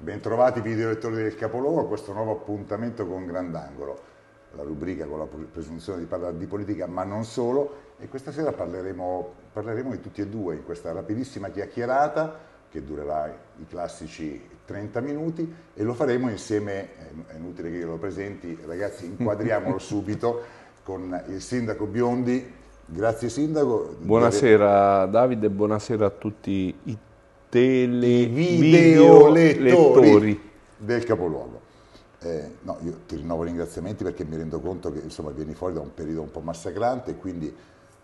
Bentrovati video lettori del Capoluogo a questo nuovo appuntamento con Grandangolo, la rubrica con la presunzione di parlare di politica, ma non solo, e questa sera parleremo, parleremo di tutti e due in questa rapidissima chiacchierata che durerà i classici 30 minuti e lo faremo insieme, eh, è inutile che io lo presenti, ragazzi inquadriamolo subito con il sindaco Biondi. Grazie sindaco. Buonasera Davide, buonasera a tutti i televideolettori del capoluogo. Eh, no, io ti rinnovo i ringraziamenti perché mi rendo conto che insomma vieni fuori da un periodo un po' massacrante, quindi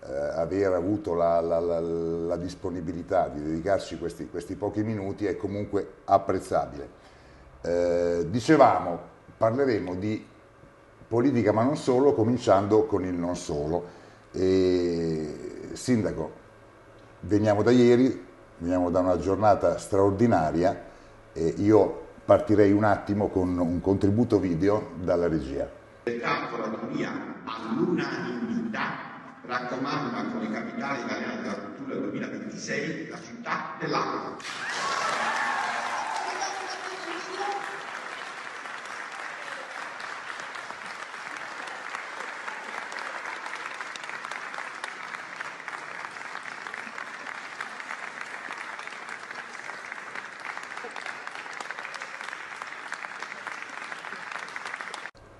eh, aver avuto la, la, la, la, disponibilità di dedicarci questi, questi, pochi minuti è comunque apprezzabile. Eh, dicevamo, parleremo di politica ma non solo, cominciando con il non solo. E, sindaco, veniamo da ieri, veniamo da una giornata straordinaria e io partirei un attimo con un contributo video dalla regia. Metafora mia all'unanimità raccomanda come capitale italiana della cultura 2026 la città dell'acqua.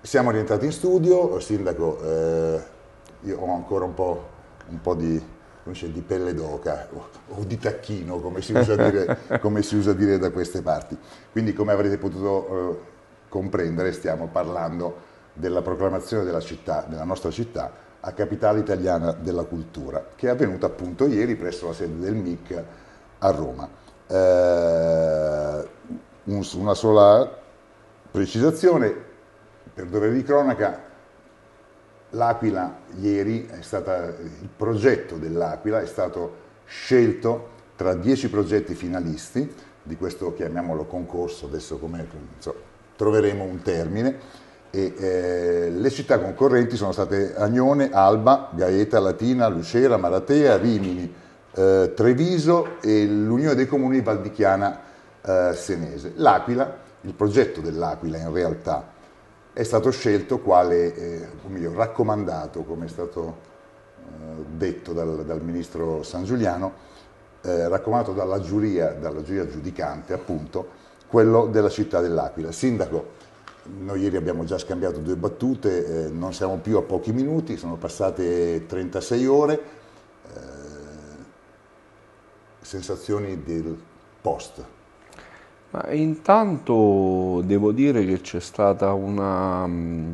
Siamo rientrati in studio, sindaco eh io ho ancora un po', un po di, dice, di, pelle d'oca o, o di tacchino, come si, dire, come si, usa dire, da queste parti. Quindi come avrete potuto eh, comprendere stiamo parlando della proclamazione della, città, della nostra città a capitale italiana della cultura, che è avvenuta appunto ieri presso la sede del MIC a Roma. Eh, una sola precisazione, per dovere di cronaca, L'Aquila ieri è stata, il progetto dell'Aquila è stato scelto tra dieci progetti finalisti di questo chiamiamolo concorso, adesso come troveremo un termine, e, eh, le città concorrenti sono state Agnone, Alba, Gaeta, Latina, Lucera, Maratea, Rimini, eh, Treviso e l'Unione dei Comuni Valdichiana eh, Senese. L'Aquila, il progetto dell'Aquila in realtà, è stato scelto quale, eh, o meglio, raccomandato, come è stato eh, detto dal, dal, ministro San Giuliano, eh, raccomandato dalla giuria, dalla giuria giudicante, appunto, quello della città dell'Aquila. Sindaco, noi ieri abbiamo già scambiato due battute, eh, non siamo più a pochi minuti, sono passate 36 ore. Eh, sensazioni del post ma intanto devo dire che c'è stata una mm,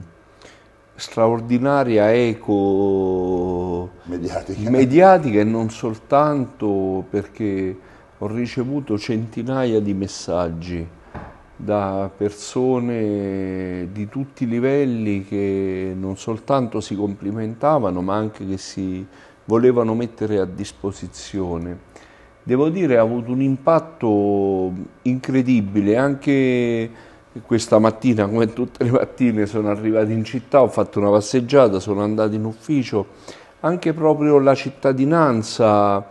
straordinaria eco mediatica. mediatica e non soltanto perché ho ricevuto centinaia di messaggi da persone di tutti i livelli che non soltanto si complimentavano ma anche che si volevano mettere a disposizione devo dire ha avuto un impatto incredibile anche questa mattina come tutte le mattine sono arrivato in città ho fatto una passeggiata sono andato in ufficio anche proprio la cittadinanza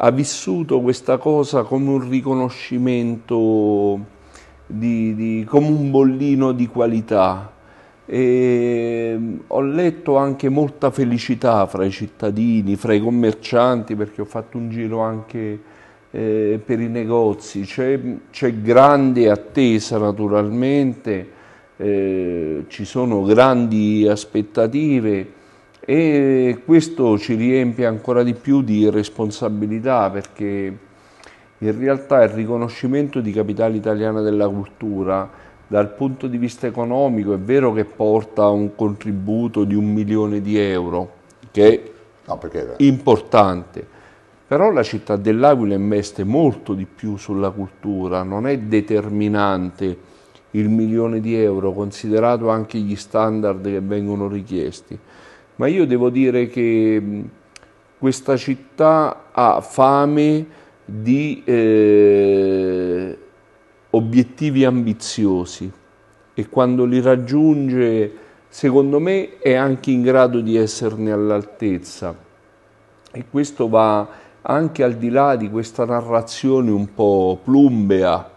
ha vissuto questa cosa come un riconoscimento di, di, come un bollino di qualità e ehm, ho letto anche molta felicità fra i cittadini, fra i commercianti, perché ho fatto un giro anche eh, per i negozi, c'è, grande attesa naturalmente, eh, ci sono grandi aspettative e questo ci riempie ancora di più di responsabilità perché in realtà il riconoscimento di capitale italiana della cultura dal punto di vista economico è vero che porta un contributo di un milione di euro, che è no, importante però la città dell'Aquila investe molto di più sulla cultura, non è determinante il milione di euro, considerato anche gli standard che vengono richiesti. Ma io devo dire che questa città ha fame di eh, obiettivi ambiziosi e quando li raggiunge, secondo me, è anche in grado di esserne all'altezza. E questo va anche al di là di questa narrazione un po' plumbea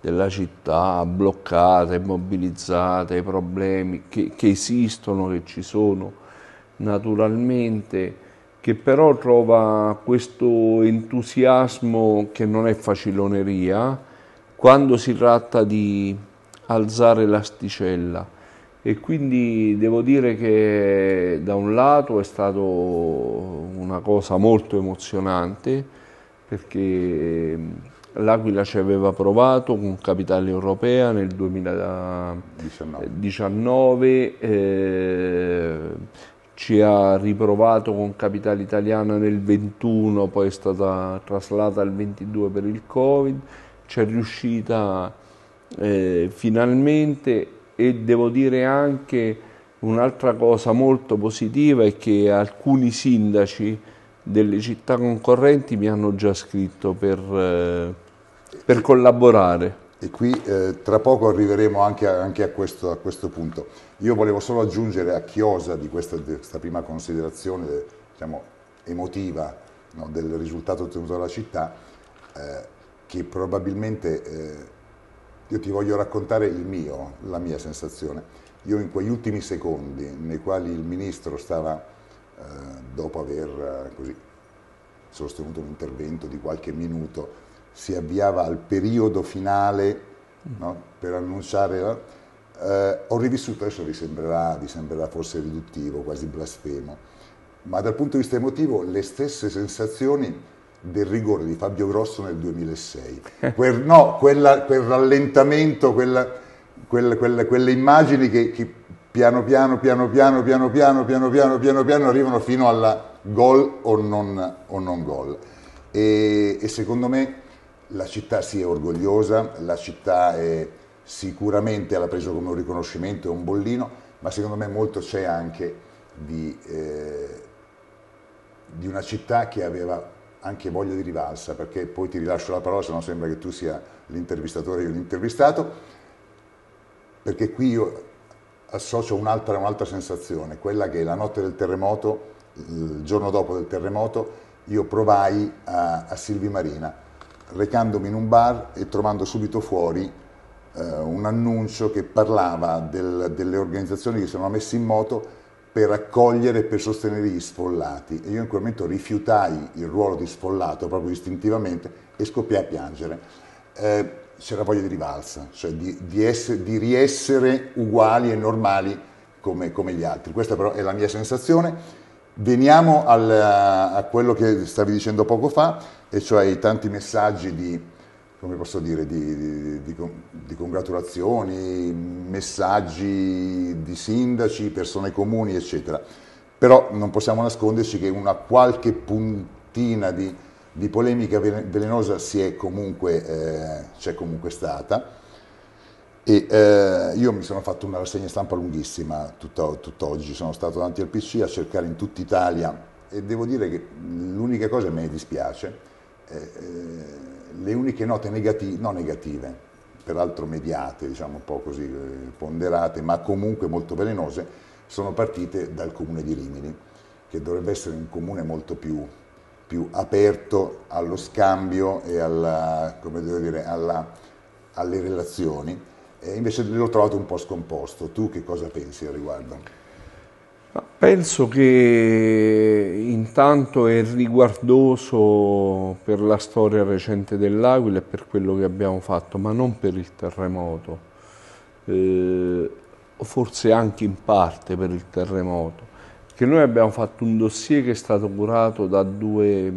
della città bloccata, immobilizzata, i problemi che, che esistono, che ci sono naturalmente, che però trova questo entusiasmo che non è faciloneria quando si tratta di alzare l'asticella e quindi devo dire che da un lato è stata una cosa molto emozionante perché l'Aquila ci aveva provato con Capitale Europea nel 2019, eh, ci ha riprovato con Capitale Italiana nel 21, poi è stata traslata al 22 per il Covid, ci è riuscita eh, finalmente e devo dire anche un'altra cosa molto positiva è che alcuni sindaci delle città concorrenti mi hanno già scritto per, eh, per collaborare. E qui eh, tra poco arriveremo anche, a, anche a, questo, a, questo, punto. Io volevo solo aggiungere a chiosa di questa, di questa prima considerazione diciamo, emotiva no, del risultato ottenuto dalla città eh, che probabilmente eh, io ti voglio raccontare il mio, la mia sensazione. Io in quegli ultimi secondi nei quali il ministro stava, eh, dopo aver eh, così, sostenuto un intervento di qualche minuto, si avviava al periodo finale mm. no, per annunciare... eh, ho rivissuto, adesso vi sembrerà, vi sembrerà forse riduttivo, quasi blasfemo, ma dal punto di vista emotivo le stesse sensazioni del rigore di Fabio Grosso nel 2006. Quel, no, quella, quel rallentamento, quella, quella, quelle immagini che, che piano, piano, piano, piano, piano, piano, piano, piano, piano, piano arrivano fino alla gol o non, o non gol. E, e, secondo me la città si sì, è orgogliosa, la città è, sicuramente l'ha preso come un riconoscimento e un bollino, ma secondo me molto c'è anche di, eh, di una città che aveva anche voglia di rivalsa, perché poi ti rilascio la parola, se no sembra che tu sia l'intervistatore e io l'intervistato, perché qui io associo un'altra, un'altra sensazione, quella che la notte del terremoto, il giorno dopo del terremoto, io provai a, a Silvi Marina, recandomi in un bar e trovando subito fuori eh, un annuncio che parlava del, delle organizzazioni che si erano messe in moto per accogliere e per sostenere gli sfollati. E io in quel momento rifiutai il ruolo di sfollato proprio istintivamente e scoppiai a piangere. Eh, c'era voglia di rivalsa, cioè di, di, essere, di riessere uguali e normali come, come, gli altri. Questa però è la mia sensazione. Veniamo al, a quello che stavi dicendo poco fa, e cioè i tanti messaggi di come posso dire, di, di, di, congratulazioni, messaggi di sindaci, persone comuni, eccetera. Però non possiamo nasconderci che una qualche puntina di, di polemica velenosa c'è comunque, eh, comunque stata. E, eh, io mi sono fatto una rassegna stampa lunghissima tutt'oggi, sono stato davanti al PC a cercare in tutta Italia e devo dire che l'unica cosa che mi dispiace eh, eh le uniche note negative, non negative, peraltro mediate, diciamo un po' così eh, ponderate, ma comunque molto velenose, sono partite dal comune di Rimini, che dovrebbe essere un comune molto più, più aperto allo scambio e alla, dire, alla, alle relazioni, e invece l'ho trovato un po' scomposto. Tu che cosa pensi al riguardo? Penso che intanto è riguardoso per la storia recente dell'Aquila e per quello che abbiamo fatto, ma non per il terremoto, eh, forse anche in parte per il terremoto, che noi abbiamo fatto un dossier che è stato curato da due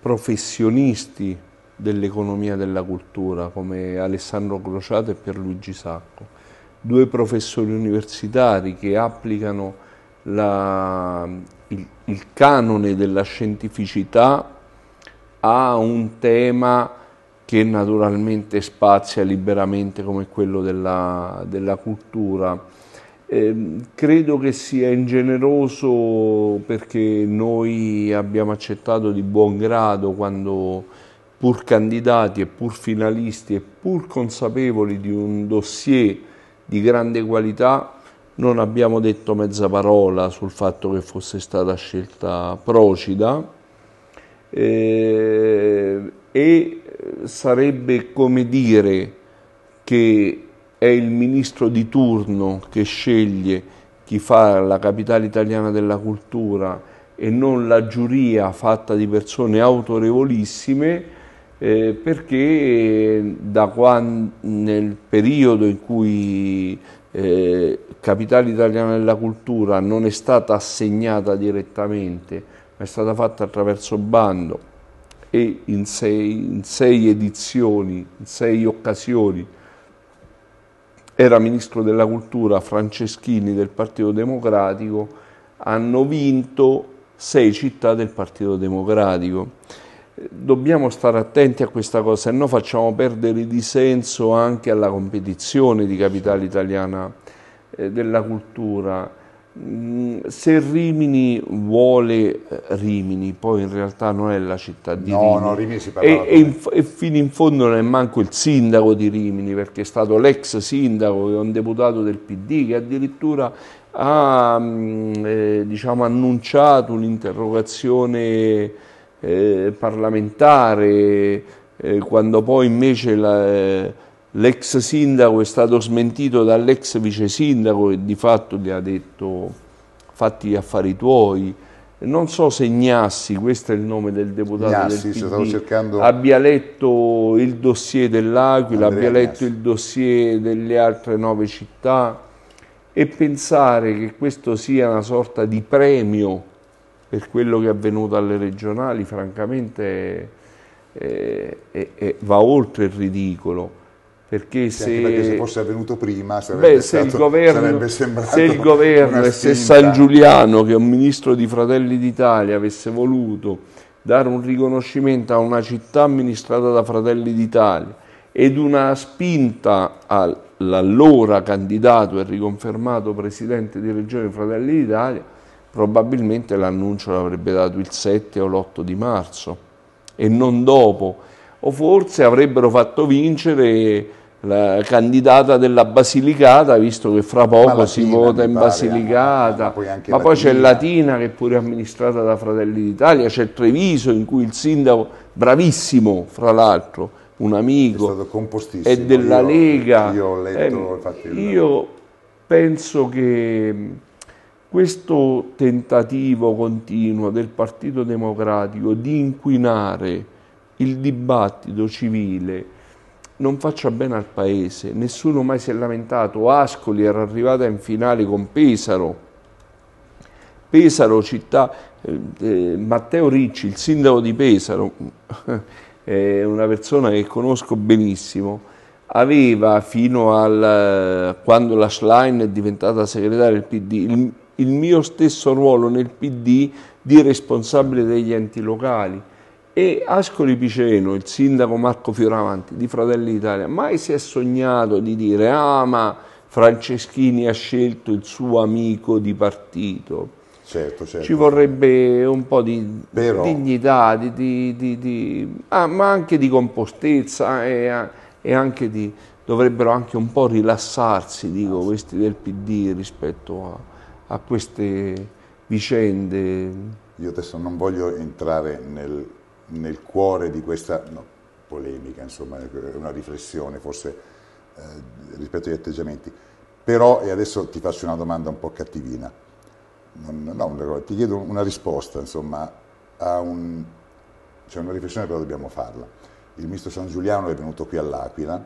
professionisti dell'economia e della cultura come Alessandro Crociato e Pierluigi Sacco due professori universitari che applicano la, il, il canone della scientificità a un tema che naturalmente spazia liberamente come quello della, della cultura. Eh, credo che sia ingeneroso perché noi abbiamo accettato di buon grado quando pur candidati e pur finalisti e pur consapevoli di un dossier di grande qualità, non abbiamo detto mezza parola sul fatto che fosse stata scelta Procida eh, e sarebbe come dire che è il ministro di turno che sceglie chi fa la capitale italiana della cultura e non la giuria fatta di persone autorevolissime eh, perché quando, nel periodo in cui eh, Capitale Italiana della Cultura non è stata assegnata direttamente, ma è stata fatta attraverso bando e in sei, in sei edizioni, in sei occasioni, era ministro della cultura Franceschini del Partito Democratico, hanno vinto sei città del Partito Democratico dobbiamo stare attenti a questa cosa, se no facciamo perdere di senso anche alla competizione di capitale italiana eh, della cultura. Mm, se Rimini vuole eh, Rimini, poi in realtà non è la città di no, Rimini. No, Rimini si parla. E, e, e, fino in fondo non è manco il sindaco di Rimini, perché è stato l'ex sindaco, e un deputato del PD, che addirittura ha mm, eh, diciamo, annunciato un'interrogazione eh, parlamentare, eh, quando poi invece l'ex sindaco è stato smentito dall'ex vice sindaco e di fatto gli ha detto fatti gli affari tuoi. Non so se Gnassi, questo è il nome del deputato Gnassi, del PD, cercando... abbia letto il dossier dell'Aquila, abbia letto Gnassi. il dossier delle altre nove città e pensare che questo sia una sorta di premio per quello che è avvenuto alle regionali, francamente eh, eh, eh, eh va oltre il ridicolo. Perché se, sì, perché se, fosse avvenuto prima sarebbe, beh, stato, il governo, se il governo e se San Giuliano, che è un ministro di Fratelli d'Italia, avesse voluto dare un riconoscimento a una città amministrata da Fratelli d'Italia ed una spinta all'allora candidato e riconfermato presidente di Regione Fratelli d'Italia, probabilmente l'annuncio l'avrebbe dato il 7 o l'8 di marzo e non dopo, o forse avrebbero fatto vincere la candidata della Basilicata, visto che fra poco Latina, si vota in eh, Basilicata, ma poi, ma poi c'è Latina che è pure amministrata da Fratelli d'Italia, c'è Treviso in cui il sindaco, bravissimo fra l'altro, un amico, è, è della io, Lega. Io ho letto, eh, io penso che questo tentativo continuo del Partito Democratico di inquinare il dibattito civile non faccia bene al paese, nessuno mai si è lamentato, Ascoli era arrivata in finale con Pesaro, Pesaro città, eh, eh Matteo Ricci, il sindaco di Pesaro, è una persona che conosco benissimo, aveva fino a eh, quando la Schlein è diventata segretaria del PD il, il mio stesso ruolo nel PD di responsabile degli enti locali e Ascoli Piceno, il sindaco Marco Fioravanti di Fratelli d'Italia, mai si è sognato di dire ah ma Franceschini ha scelto il suo amico di partito. Certo, certo. Ci vorrebbe un po' di Però... dignità, di, di, di, ah, ma anche di compostezza eh, e, e anche dovrebbero anche un po' rilassarsi, dico, ah, questi del PD rispetto a a queste vicende. Io adesso non voglio entrare nel, nel cuore di questa no, polemica, insomma, una riflessione forse eh, rispetto agli atteggiamenti, però, e adesso ti faccio una domanda un po' cattivina, non, non, ti chiedo una risposta, insomma, a un, cioè una riflessione però dobbiamo farla. Il ministro San Giuliano è venuto qui all'Aquila,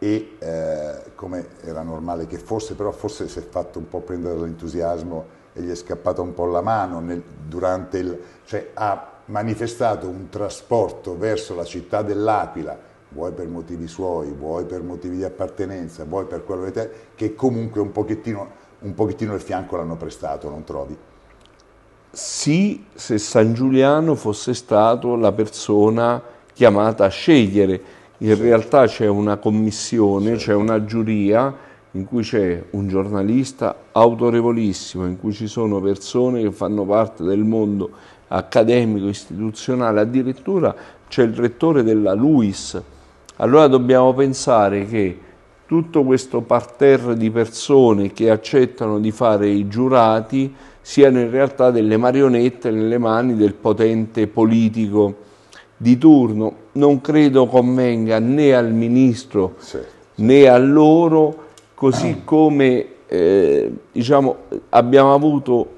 e eh, come era normale che fosse, però forse si è fatto un po' prendere dall'entusiasmo e gli è scappata un po' la mano nel, durante il... cioè ha manifestato un trasporto verso la città dell'Aquila, vuoi per motivi suoi, vuoi per motivi di appartenenza, vuoi per quello che te, che comunque un pochettino, un pochettino il fianco l'hanno prestato, non trovi? Sì, se San Giuliano fosse stato la persona chiamata a scegliere, in realtà c'è una commissione, c'è una giuria in cui c'è un giornalista autorevolissimo, in cui ci sono persone che fanno parte del mondo accademico, istituzionale, addirittura c'è il rettore della LUIS. Allora dobbiamo pensare che tutto questo parterre di persone che accettano di fare i giurati siano in realtà delle marionette nelle mani del potente politico di turno non credo convenga né al ministro sì, né a loro, così ah. come eh, diciamo, abbiamo avuto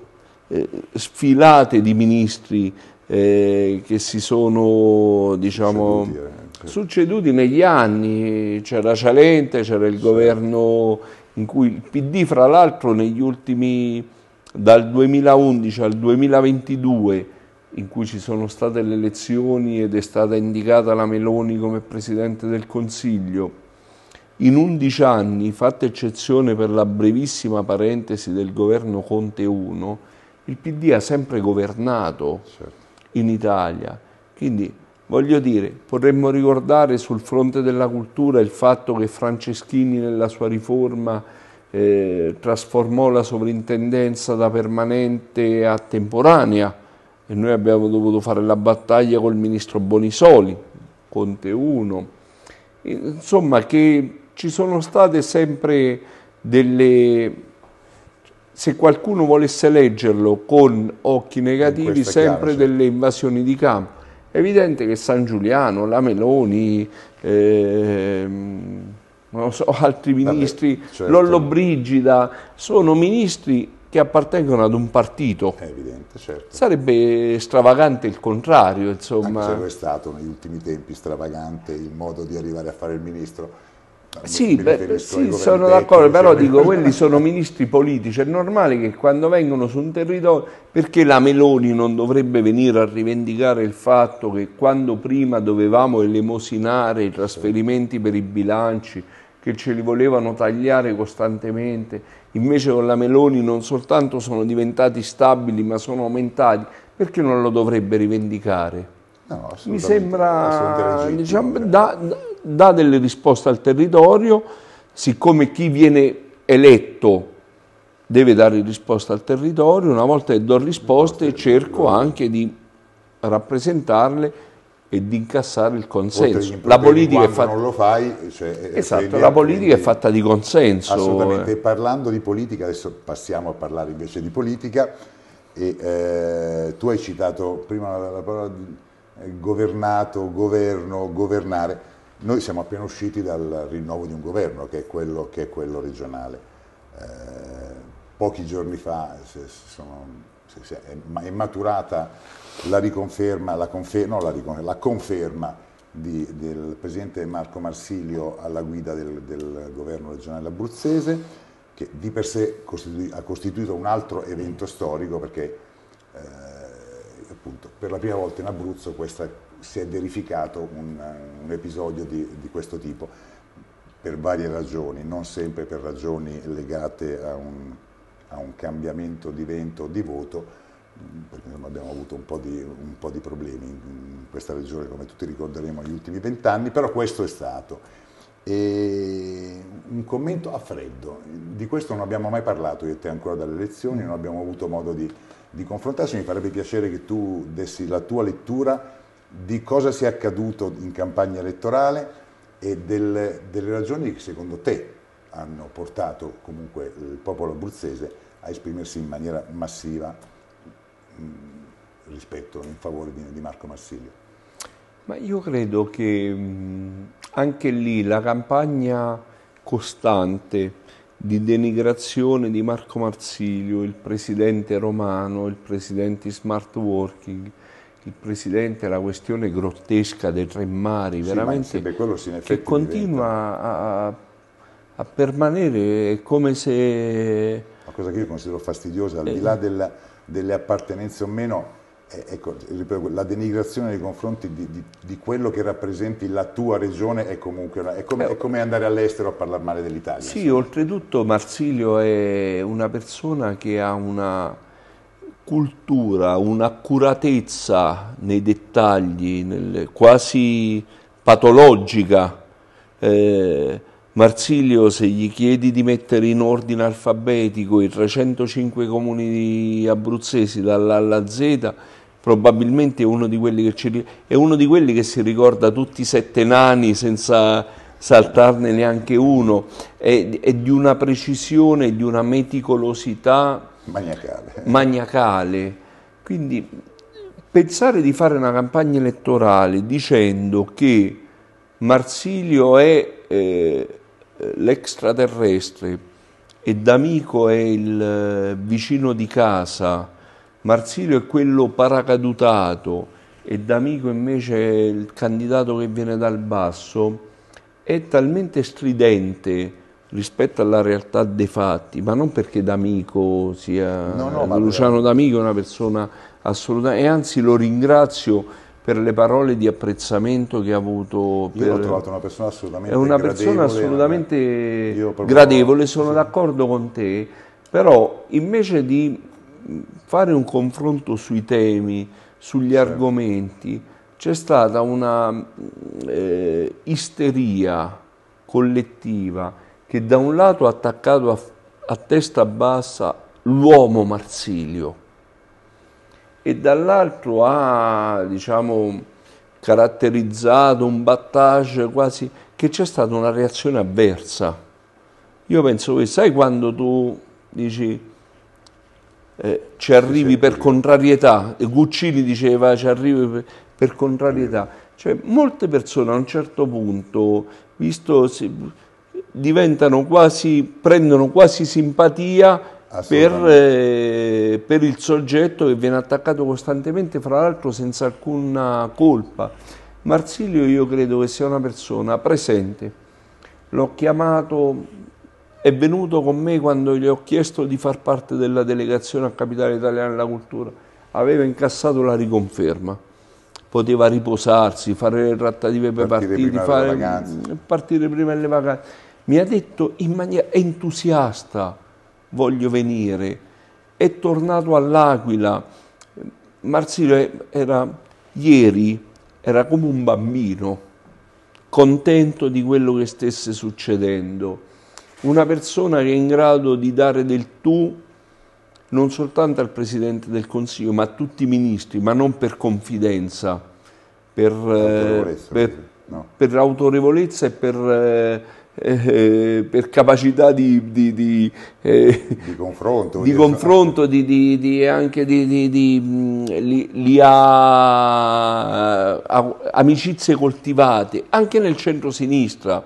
eh, sfilate di ministri eh, che si sono diciamo, succeduti, eh, succeduti negli anni, c'era Cialente, c'era il sì. governo in cui il PD fra l'altro negli ultimi dal 2011 al 2022 in cui ci sono state le elezioni ed è stata indicata la Meloni come Presidente del Consiglio. In 11 anni, fatta eccezione per la brevissima parentesi del governo Conte 1, il PD ha sempre governato certo. in Italia. Quindi, voglio dire, potremmo ricordare sul fronte della cultura il fatto che Franceschini nella sua riforma eh, trasformò la sovrintendenza da permanente a temporanea e noi abbiamo dovuto fare la battaglia col ministro Bonisoli, Conte 1, insomma che ci sono state sempre delle... se qualcuno volesse leggerlo con occhi negativi, sempre chiaro, delle invasioni di campo. È evidente che San Giuliano, la Meloni, eh, so, altri ministri, Vabbè, certo. Lollobrigida, sono ministri che appartengono ad un partito. È evidente, certo. Sarebbe stravagante il contrario, insomma. Anche se è stato negli ultimi tempi stravagante il modo di arrivare a fare il ministro. Sì, beh, sì sono d'accordo, però cioè. dico, quelli sono ministri politici, è normale che quando vengono su un territorio, perché la Meloni non dovrebbe venire a rivendicare il fatto che quando prima dovevamo elemosinare i trasferimenti per i bilanci, che ce li volevano tagliare costantemente, invece con la Meloni non soltanto sono diventati stabili ma sono aumentati, perché non lo dovrebbe rivendicare? No, Mi sembra, diciamo, dà, dà delle risposte al territorio, siccome chi viene eletto deve dare risposta al territorio, una volta che do risposte cerco anche di rappresentarle e di incassare il consenso. La politica, fatta... fai, cioè, esatto, la politica è fatta... di consenso. Assolutamente, e parlando di politica, adesso passiamo a parlare invece di politica, e, eh, tu hai citato prima la, la parola di, eh, governato, governo, governare, noi siamo appena usciti dal rinnovo di un governo che è quello, che è quello regionale. Eh, pochi giorni fa sono è maturata la riconferma, la conferma, no, la riconferma, la conferma di, del presidente Marco Marsilio alla guida del, del governo regionale abruzzese, che di per sé costitu ha costituito un altro evento storico perché eh, appunto, per la prima volta in Abruzzo questa, si è verificato un, un episodio di, di questo tipo per varie ragioni, non sempre per ragioni legate a un a un cambiamento di vento o di voto, mm, perché noi abbiamo avuto un po' di, un po di problemi in questa regione, come tutti ricorderemo, negli ultimi vent'anni, però questo è stato. E un commento a freddo, di questo non abbiamo mai parlato io e te ancora dalle lezioni, non abbiamo avuto modo di, di confrontarci, mi farebbe piacere che tu dessi la tua lettura di cosa sia accaduto in campagna elettorale e del, delle ragioni che secondo te hanno portato comunque il popolo abruzzese a esprimersi in maniera massiva mm, rispetto in favore di, Marco Marsilio. Ma io credo che mm, anche lì la campagna costante di denigrazione di Marco Marsilio, il presidente romano, il presidente smart working, il presidente la questione grottesca dei tre mari, sì, veramente ma che continua diventa... a a permanere come se... Una cosa che io considero fastidiosa, al eh. di là della, delle appartenenze o meno, eh, ecco, la denigrazione nei confronti di, di, di, quello che rappresenti la tua regione è comunque una, è, come, è come, andare all'estero a parlare male dell'Italia. Sì, insomma. oltretutto Marsilio è una persona che ha una cultura, un'accuratezza nei dettagli, nel, quasi patologica. Eh, Marsilio, se gli chiedi di mettere in ordine alfabetico i 305 comuni abruzzesi dall'A alla Z, probabilmente è uno, ci, è uno di quelli che, si ricorda tutti i sette nani senza saltarne neanche uno, è, è di una precisione, di una meticolosità maniacale. maniacale. Quindi pensare di fare una campagna elettorale dicendo che Marsilio è... Eh, l'extraterrestre e D'Amico è il eh, vicino di casa, Marsilio è quello paracadutato e D'Amico invece è il candidato che viene dal basso, è talmente stridente rispetto alla realtà dei fatti, ma non perché D'Amico sia... No, no, Luciano D'Amico è una persona assolutamente... e anzi lo ringrazio per le parole di apprezzamento che ha avuto. Per... Io l'ho trovato una persona assolutamente È una persona assolutamente proprio... gradevole, sono sì. d'accordo con te, però invece di fare un confronto sui temi, sugli sì. argomenti, c'è stata una eh, isteria collettiva che da un lato ha attaccato a, a testa bassa l'uomo Marsilio, e dall'altro ha diciamo, caratterizzato un battage quasi che c'è stata una reazione avversa. Io penso che sai quando tu dici eh, ci arrivi per contrarietà, e Guccini diceva ci arrivi per, per contrarietà, cioè molte persone a un certo punto, visto se, diventano quasi, prendono quasi simpatia per, eh, per, il soggetto che viene attaccato costantemente, fra l'altro senza alcuna colpa. Marsilio io credo che sia una persona presente, l'ho chiamato, è venuto con me quando gli ho chiesto di far parte della delegazione a Capitale Italiana della Cultura, aveva incassato la riconferma, poteva riposarsi, fare le trattative per partire partiti, prima fare, partire prima delle vacanze. Mi ha detto in maniera entusiasta, voglio venire. È tornato all'Aquila. Marsilio era, ieri era come un bambino, contento di quello che stesse succedendo. Una persona che è in grado di dare del tu non soltanto al Presidente del Consiglio, ma a tutti i ministri, ma non per confidenza, per, eh, per, no. per autorevolezza e per eh, eh, per capacità di, di, di, eh, di confronto, di, confronto di, anche di, mm, li, ha eh, a, amicizie coltivate anche nel centro-sinistra.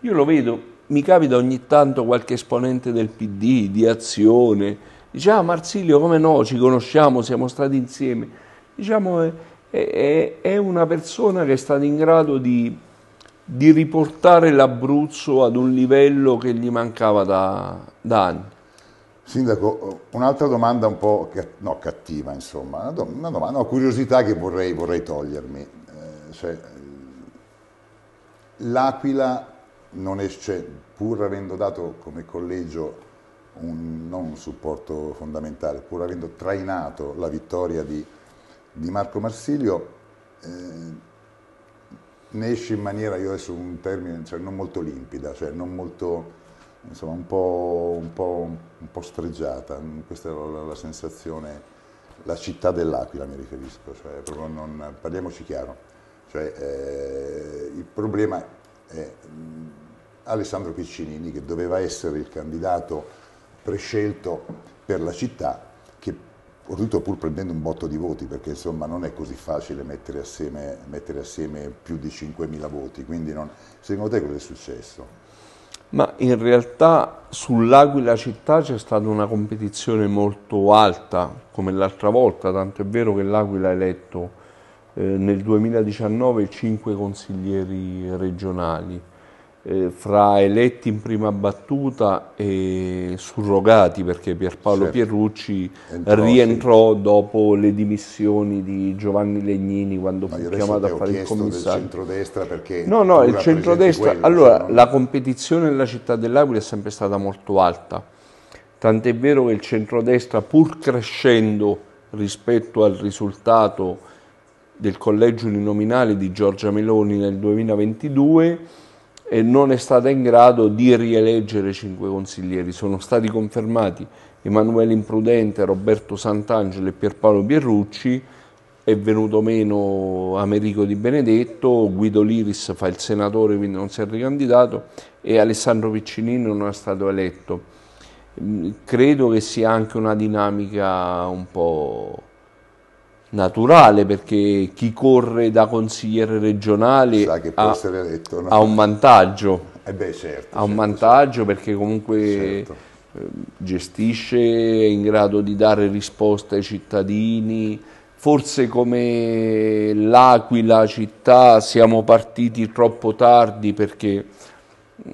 Io lo vedo, mi capita ogni tanto qualche esponente del PD, di Azione, dice ah Marsilio come no, ci conosciamo, siamo stati insieme. Diciamo eh, è, è, è una persona che è stata in grado di di riportare l'Abruzzo ad un livello che gli mancava da, da anni. Sindaco, un'altra domanda un po' catt no, cattiva, insomma, una, do una domanda, una curiosità che vorrei, vorrei togliermi. Eh, cioè, L'Aquila, cioè, pur avendo dato come collegio un, non un supporto fondamentale, pur avendo trainato la vittoria di, di Marco Marsilio, eh, ne esci in maniera, io adesso un termine, cioè non molto limpida, cioè non molto, insomma, un po', un po', un po sfregiata, questa è la, la, sensazione, la città dell'Aquila mi riferisco, cioè proprio non, parliamoci chiaro, cioè eh, il problema è Alessandro Piccinini che doveva essere il candidato prescelto per la città oltretutto pur prendendo un botto di voti, perché insomma non è così facile mettere assieme, mettere assieme più di 5.000 voti, quindi non... secondo te cosa è successo? Ma in realtà sull'Aquila città c'è stata una competizione molto alta, come l'altra volta, tanto è vero che l'Aquila ha eletto eh, nel 2019 cinque consiglieri regionali eh, fra eletti in prima battuta e surrogati perché Pierpaolo certo. Pierrucci Entrò, rientrò sì. dopo le dimissioni di Giovanni Legnini quando Ma fu chiamato a fare il commissario. Del centrodestra perché no, no, il centrodestra. Quello, allora, no? la competizione nella città dell'Aquila è sempre stata molto alta. Tant'è vero che il centrodestra, pur crescendo rispetto al risultato del collegio uninominale di Giorgia Meloni nel 2022, e non è stata in grado di rieleggere cinque consiglieri. Sono stati confermati Emanuele Imprudente, Roberto Sant'Angelo e Pierpaolo Pierrucci, è venuto meno Americo Di Benedetto, Guido Liris fa il senatore quindi non si è ricandidato e Alessandro Piccinino non è stato eletto. Mm, credo che sia anche una dinamica un po' naturale perché chi corre da consigliere regionale ha, eletto, no? ha, un vantaggio. Eh beh, certo, ha un certo, vantaggio certo. perché comunque certo. Eh, gestisce, è in grado di dare risposte ai cittadini. Forse come l'Aquila città siamo partiti troppo tardi perché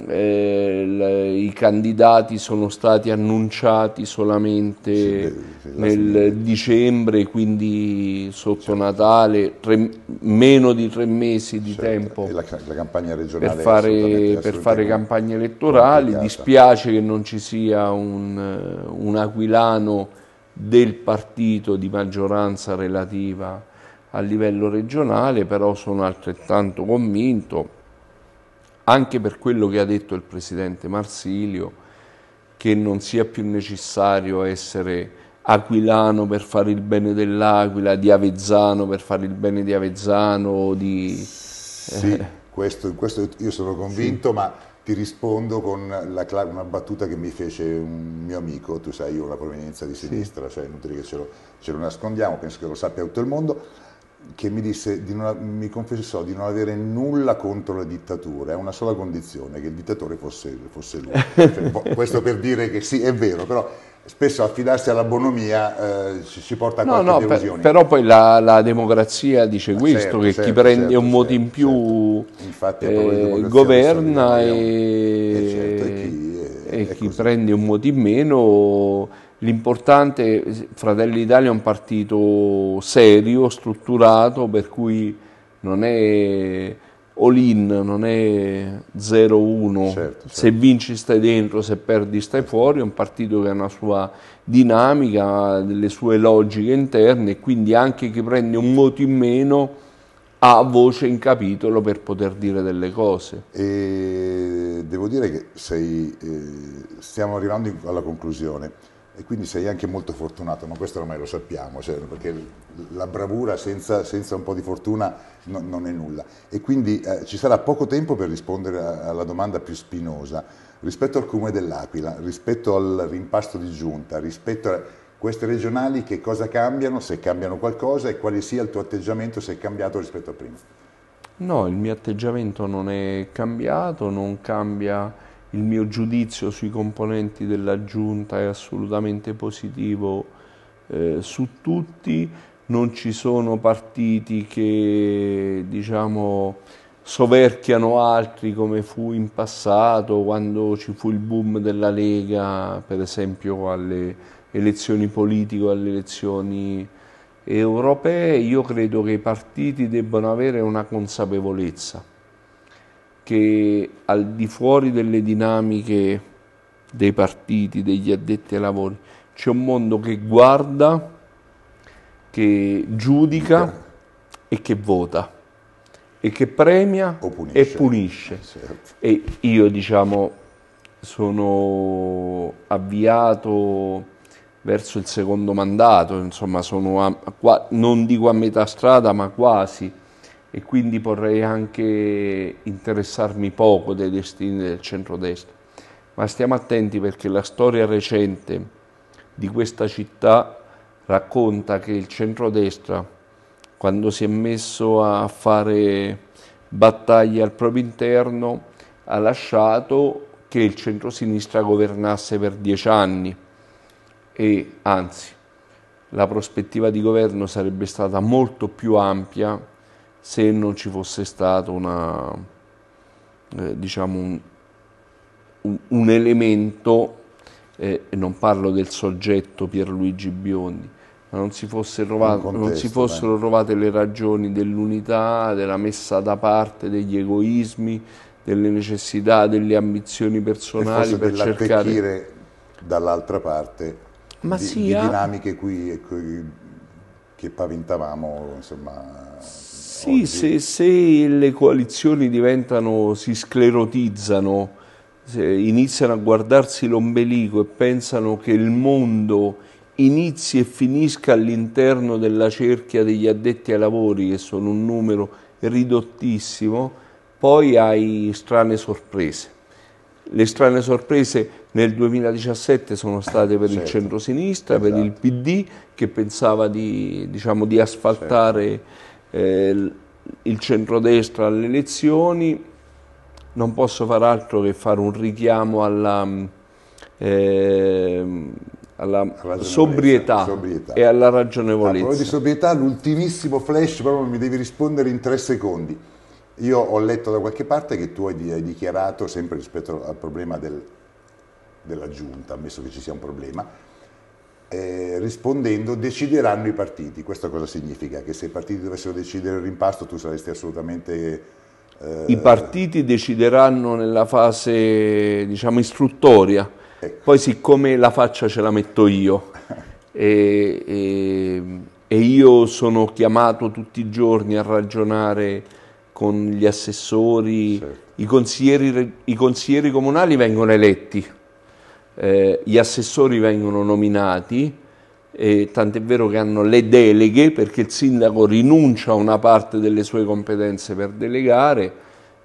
eh, le, i candidati sono stati annunciati solamente sì, nel sì. dicembre, quindi sotto certo. Natale, tre, meno di tre mesi di certo. tempo la, la, campagna regionale per fare, per fare campagne elettorali. Dispiace che non ci sia un, un aquilano del partito di maggioranza relativa a livello regionale, però sono altrettanto convinto anche per quello che ha detto il presidente Marsilio, che non sia più necessario essere aquilano per fare il bene dell'Aquila, di Avezzano per fare il bene di Avezzano, di... Sì, eh. questo, questo io sono convinto, sì. ma ti rispondo con la, una battuta che mi fece un mio amico, tu sai, io ho la provenienza di sinistra, sì. cioè è inutile che ce lo, ce lo nascondiamo, penso che lo sappia tutto il mondo, che mi, disse, di non, mi confessò di non avere nulla contro le dittature, a una sola condizione, che il dittatore fosse, fosse lui. Cioè, questo per dire che sì, è vero, però spesso affidarsi alla bonomia eh, ci, porta a no, no, per, però poi la, la democrazia dice Ma ah, questo, certo, che certo, chi prende certo, un voto in certo, più certo. Infatti, eh, governa e, certo, e, e chi, e chi prende un voto in meno L'importante, Fratelli d'Italia è un partito serio, strutturato, per cui non è all-in, non è 0-1, certo, certo. se vinci stai dentro, se perdi stai fuori, è un partito che ha una sua dinamica, delle sue logiche interne e quindi anche chi prende un voto in meno ha voce in capitolo per poter dire delle cose. E devo dire che sei, eh, stiamo arrivando alla conclusione e quindi sei anche molto fortunato, ma questo ormai lo sappiamo, cioè, perché la bravura senza, senza, un po' di fortuna no, non è nulla. E quindi eh, ci sarà poco tempo per rispondere a, alla domanda più spinosa, rispetto al Comune dell'Aquila, rispetto al rimpasto di giunta, rispetto a queste regionali che cosa cambiano, se cambiano qualcosa e quale sia il tuo atteggiamento se è cambiato rispetto a prima. No, il mio atteggiamento non è cambiato, non cambia il mio giudizio sui componenti della giunta è assolutamente positivo eh, su tutti, non ci sono partiti che diciamo soverchiano altri come fu in passato quando ci fu il boom della Lega per esempio alle elezioni politiche alle elezioni europee io credo che i partiti debbano avere una consapevolezza che al di fuori delle dinamiche dei partiti, degli addetti ai lavori, c'è un mondo che guarda, che giudica e che vota e che premia punisce. e punisce. Eh, certo. E io diciamo sono avviato verso il secondo mandato, insomma sono a, a, non dico a metà strada ma quasi e quindi potrei anche interessarmi poco dei destini del centrodestra. Ma stiamo attenti perché la storia recente di questa città racconta che il centrodestra, quando si è messo a fare battaglie al proprio interno, ha lasciato che il centrosinistra governasse per dieci anni e anzi la prospettiva di governo sarebbe stata molto più ampia se non ci fosse stato una, eh, diciamo un, un, un, elemento, eh, non parlo del soggetto Pierluigi Biondi, ma non si, trovato, contesto, non si fossero trovate le ragioni dell'unità, della messa da parte degli egoismi, delle necessità, delle ambizioni personali e per cercare dall'altra parte ma di, sia... di ah. dinamiche cui, cui, che paventavamo insomma sì, se, se, le coalizioni diventano, si sclerotizzano, iniziano a guardarsi l'ombelico e pensano che il mondo inizi e finisca all'interno della cerchia degli addetti ai lavori, che sono un numero ridottissimo, poi hai strane sorprese. Le strane sorprese nel 2017 sono state per certo. il centrosinistra, esatto. per il esatto. PD che pensava di, diciamo, di asfaltare certo eh, il centrodestra alle elezioni, non posso far altro che fare un richiamo alla, eh, alla sobrietà, sobrietà, e alla ragionevolezza. A di sobrietà, l'ultimissimo flash, proprio mi devi rispondere in tre secondi. Io ho letto da qualche parte che tu hai dichiarato, sempre rispetto al problema del, della giunta, ammesso che ci sia un problema, eh, rispondendo decideranno i partiti. Questo cosa significa? Che se i partiti dovessero decidere il rimpasto tu saresti assolutamente... Eh... I partiti decideranno nella fase diciamo istruttoria, ecco. poi siccome la faccia ce la metto io e, e, e io sono chiamato tutti i giorni a ragionare con gli assessori, certo. i, consiglieri, i consiglieri comunali vengono eletti eh, gli assessori vengono nominati, eh, tant'è vero che hanno le deleghe perché il sindaco rinuncia a una parte delle sue competenze per delegare,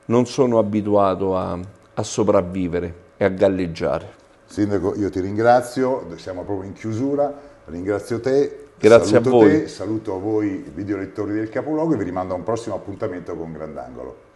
non sono abituato a, a sopravvivere e a galleggiare. Sindaco, io ti ringrazio, siamo proprio in chiusura, ringrazio te. Grazie a voi. Te, saluto a voi, video lettori del Capoluogo, e vi rimando a un prossimo appuntamento con Grandangolo.